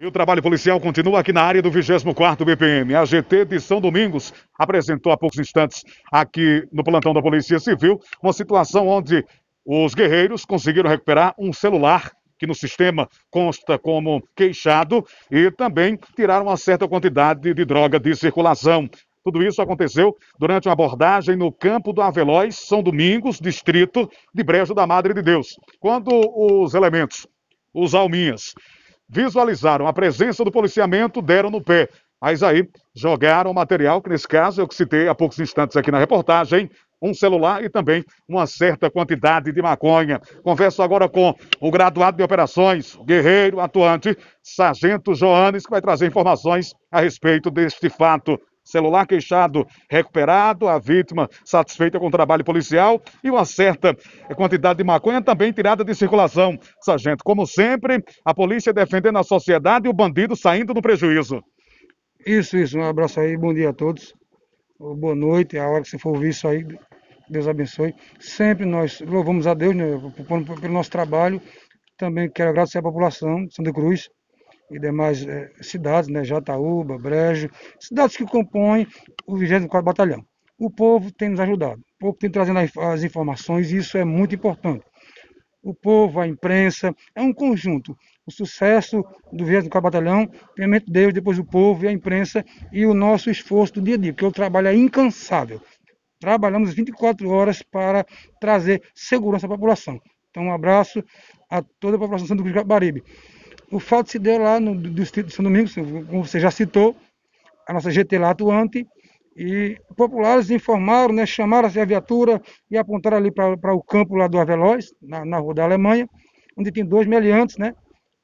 E o trabalho policial continua aqui na área do 24º BPM. A GT de São Domingos apresentou há poucos instantes aqui no plantão da Polícia Civil uma situação onde os guerreiros conseguiram recuperar um celular que no sistema consta como queixado e também tiraram uma certa quantidade de droga de circulação. Tudo isso aconteceu durante uma abordagem no campo do Avelóis, São Domingos, distrito de Brejo da Madre de Deus. Quando os elementos, os alminhas, visualizaram a presença do policiamento, deram no pé. Mas aí jogaram o material, que nesse caso é o que citei há poucos instantes aqui na reportagem, um celular e também uma certa quantidade de maconha. Converso agora com o graduado de operações, guerreiro atuante, Sargento Joanes, que vai trazer informações a respeito deste fato. Celular queixado recuperado, a vítima satisfeita com o trabalho policial e uma certa quantidade de maconha também tirada de circulação. Sargento, como sempre, a polícia defendendo a sociedade e o bandido saindo do prejuízo. Isso, isso. Um abraço aí, bom dia a todos. Boa noite, a hora que você for ouvir isso aí, Deus abençoe. Sempre nós louvamos a Deus né, pelo nosso trabalho. Também quero agradecer à população de Santa Cruz e demais eh, cidades, né, Jataúba, Brejo, cidades que compõem o 24º Batalhão. O povo tem nos ajudado, o povo tem trazendo as informações e isso é muito importante. O povo, a imprensa, é um conjunto. O sucesso do 24º Batalhão, primeiro Deus, depois o povo e a imprensa e o nosso esforço do dia a dia, porque o trabalho é incansável. Trabalhamos 24 horas para trazer segurança à população. Então, um abraço a toda a população do Baribe. O fato se deu lá no distrito de São Domingos, como você já citou, a nossa GT lá atuante, e populares informaram, né, chamaram a viatura e apontaram ali para o campo lá do Aveloz, na, na rua da Alemanha, onde tem dois meliantes, né,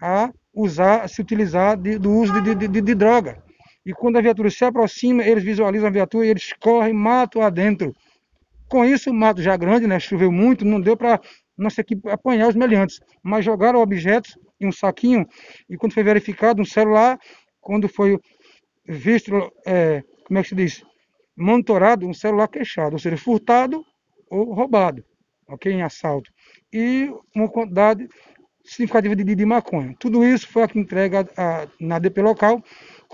a usar, a se utilizar de, do uso de, de, de, de, droga. E quando a viatura se aproxima, eles visualizam a viatura e eles correm mato adentro. Com isso, o mato já grande, né, choveu muito, não deu para nós temos que apanhar os meliantes. Mas jogaram objetos em um saquinho e quando foi verificado um celular, quando foi visto, é, como é que se diz, monitorado, um celular queixado, ou seja, furtado ou roubado, ok, em assalto. E uma quantidade significativa de, de, maconha. Tudo isso foi a que entrega a, na DP local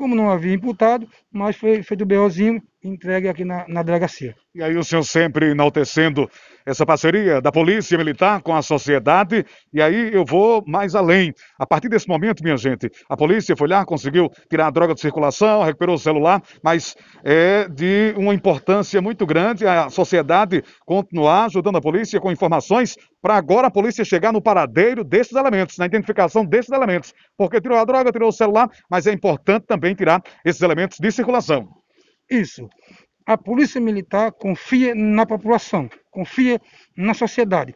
como não havia imputado, mas foi feito o BOzinho entregue aqui na, na delegacia. E aí o senhor sempre enaltecendo essa parceria da Polícia Militar com a sociedade. E aí eu vou mais além. A partir desse momento, minha gente, a polícia foi lá, conseguiu tirar a droga de circulação, recuperou o celular, mas é de uma importância muito grande a sociedade continuar ajudando a polícia com informações para agora a polícia chegar no paradeiro desses elementos, na identificação desses elementos. Porque tirou a droga, tirou o celular, mas é importante também também tirar esses elementos de circulação. Isso. A polícia militar confia na população, confia na sociedade.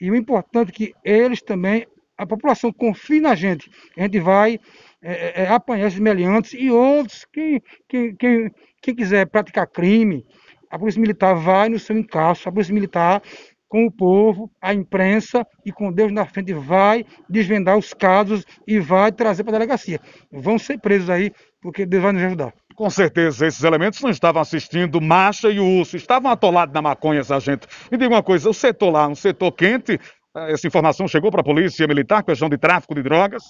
E o importante é que eles também, a população confie na gente. A gente vai é, é, é apanhar esses meliantes e outros, quem, que que quiser praticar crime, a polícia militar vai no seu encalço, a polícia militar com o povo, a imprensa e com Deus na frente, vai desvendar os casos e vai trazer para a delegacia. Vão ser presos aí, porque Deus vai nos ajudar. Com certeza, esses elementos não estavam assistindo Macha e o Urso, estavam atolados na maconha, sargento. Me diga uma coisa, o setor lá, um setor quente, eh, essa informação chegou para a polícia militar, questão de tráfico de drogas?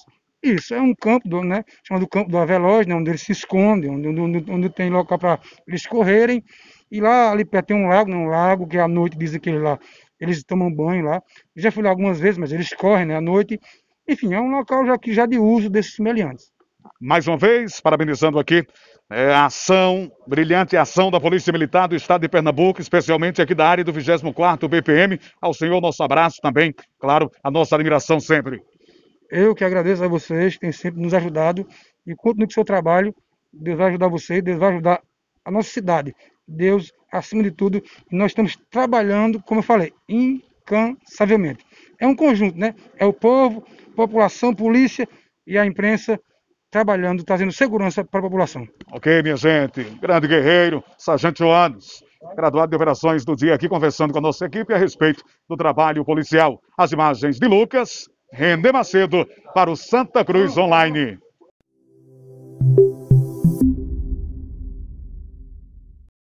Isso, é um campo, do, né, chamado campo do Aveloz, né, onde eles se escondem, onde, onde, onde tem local para eles correrem. E lá, ali perto tem um lago, né, um lago que à noite dizem que lá eles tomam banho lá. Eu já fui lá algumas vezes, mas eles correm né, à noite. Enfim, é um local já, que já de uso desses semelhantes. Mais uma vez, parabenizando aqui é, a ação, brilhante ação da Polícia Militar do Estado de Pernambuco, especialmente aqui da área do 24º BPM. Ao senhor, nosso abraço também, claro, a nossa admiração sempre. Eu que agradeço a vocês que têm sempre nos ajudado e continue com o seu trabalho. Deus vai ajudar vocês, Deus vai ajudar a nossa cidade. Deus acima de tudo. E nós estamos trabalhando, como eu falei, incansavelmente. É um conjunto, né? É o povo, população, polícia e a imprensa trabalhando, trazendo segurança para a população. Ok, minha gente. Grande guerreiro, Sargento Joanes graduado de operações do dia aqui conversando com a nossa equipe a respeito do trabalho policial. As imagens de Lucas Rende Macedo para o Santa Cruz Online.